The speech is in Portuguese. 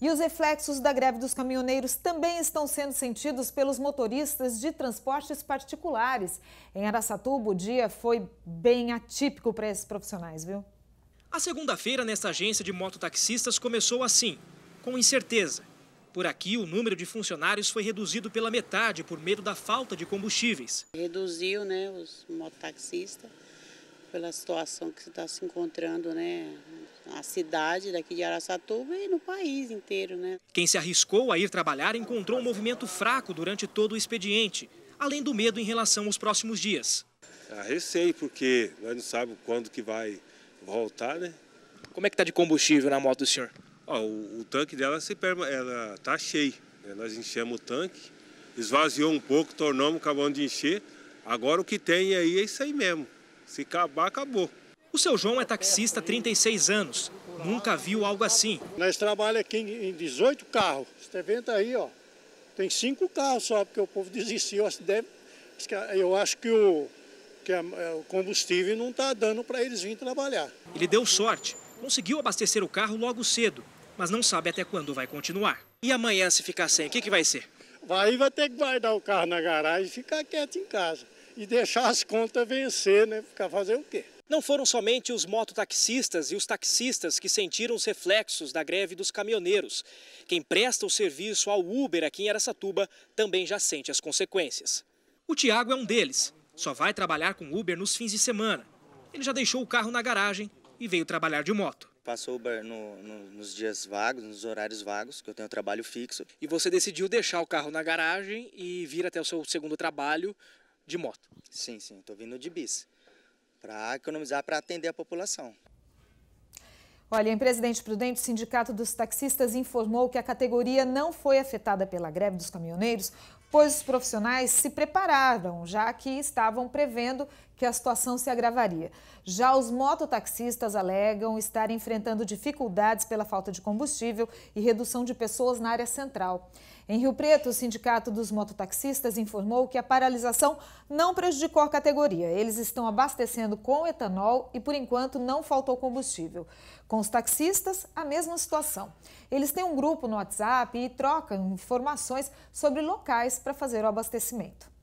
E os reflexos da greve dos caminhoneiros também estão sendo sentidos pelos motoristas de transportes particulares. Em Araçatuba, o dia foi bem atípico para esses profissionais, viu? A segunda-feira nessa agência de mototaxistas começou assim, com incerteza. Por aqui, o número de funcionários foi reduzido pela metade por medo da falta de combustíveis. Reduziu, né, os mototaxistas pela situação que está se encontrando, né, a cidade daqui de Araçatuba e no país inteiro. Né? Quem se arriscou a ir trabalhar encontrou um movimento fraco durante todo o expediente, além do medo em relação aos próximos dias. Ah, receio, porque nós não sabemos quando que vai voltar, né? Como é que tá de combustível na moto do senhor? Ó, o, o, tanque dela se ela tá cheio. Né? Nós enchemos o tanque, esvaziou um pouco, tornamos, acabando de encher. Agora o que tem aí é isso aí mesmo. Se acabar, acabou. O seu João é taxista há 36 anos. Nunca viu algo assim. Nós trabalhamos aqui em 18 carros. Você evento aí, ó. Tem cinco carros só, porque o povo desistiu. Eu acho que o, que é, o combustível não está dando para eles virem trabalhar. Ele deu sorte. Conseguiu abastecer o carro logo cedo, mas não sabe até quando vai continuar. E amanhã, se ficar sem, o que, que vai ser? Vai, vai ter que guardar o carro na garagem e ficar quieto em casa. E deixar as contas vencer, né? Ficar fazer o quê? Não foram somente os mototaxistas e os taxistas que sentiram os reflexos da greve dos caminhoneiros. Quem presta o serviço ao Uber aqui em Aracatuba também já sente as consequências. O Tiago é um deles. Só vai trabalhar com Uber nos fins de semana. Ele já deixou o carro na garagem e veio trabalhar de moto. Passou Uber no, no, nos dias vagos, nos horários vagos, que eu tenho trabalho fixo. E você decidiu deixar o carro na garagem e vir até o seu segundo trabalho de moto? Sim, sim, estou vindo de bis para economizar, para atender a população. Olha, em Presidente Prudente, o Sindicato dos Taxistas informou que a categoria não foi afetada pela greve dos caminhoneiros pois os profissionais se prepararam, já que estavam prevendo que a situação se agravaria. Já os mototaxistas alegam estar enfrentando dificuldades pela falta de combustível e redução de pessoas na área central. Em Rio Preto, o Sindicato dos Mototaxistas informou que a paralisação não prejudicou a categoria. Eles estão abastecendo com etanol e, por enquanto, não faltou combustível. Com os taxistas, a mesma situação. Eles têm um grupo no WhatsApp e trocam informações sobre locais para fazer o abastecimento.